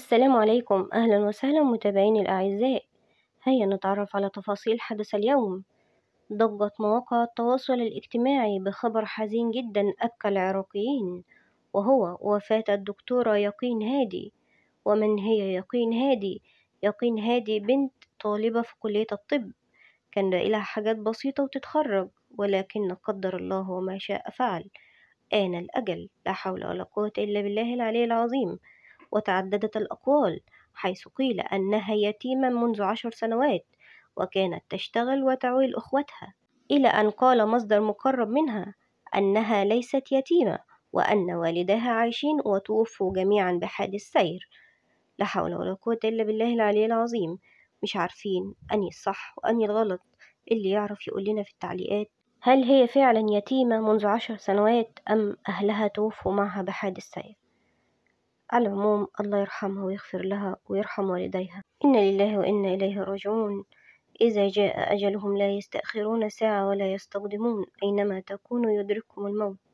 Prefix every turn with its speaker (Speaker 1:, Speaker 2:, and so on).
Speaker 1: السلام عليكم أهلا وسهلا متابعيني الأعزاء هيا نتعرف على تفاصيل حدث اليوم ضجت مواقع التواصل الاجتماعي بخبر حزين جدا أبكى العراقيين وهو وفاة الدكتورة يقين هادي ومن هي يقين هادي؟ يقين هادي بنت طالبة في كلية الطب كان لها حاجات بسيطة وتتخرج ولكن قدر الله وما شاء فعل آن الأجل لا حول ولا قوة إلا بالله العلي العظيم وتعددت الأقوال حيث قيل أنها يتيمة منذ عشر سنوات وكانت تشتغل وتعول أخوتها إلى أن قال مصدر مقرب منها أنها ليست يتيمة وأن والداها عايشين وتوفوا جميعا بحادث سير لا حول ولا قوة إلا بالله العلي العظيم مش عارفين أني الصح وأني الغلط اللي يعرف يقول لنا في التعليقات هل هي فعلا يتيمة منذ عشر سنوات أم أهلها توفوا معها بحادث سير على العموم الله يرحمها ويغفر لها ويرحم والديها إنا لله وإنا إليه راجعون إذا جاء أجلهم لا يستأخرون ساعة ولا يستقدمون أينما تكونوا يدرككم الموت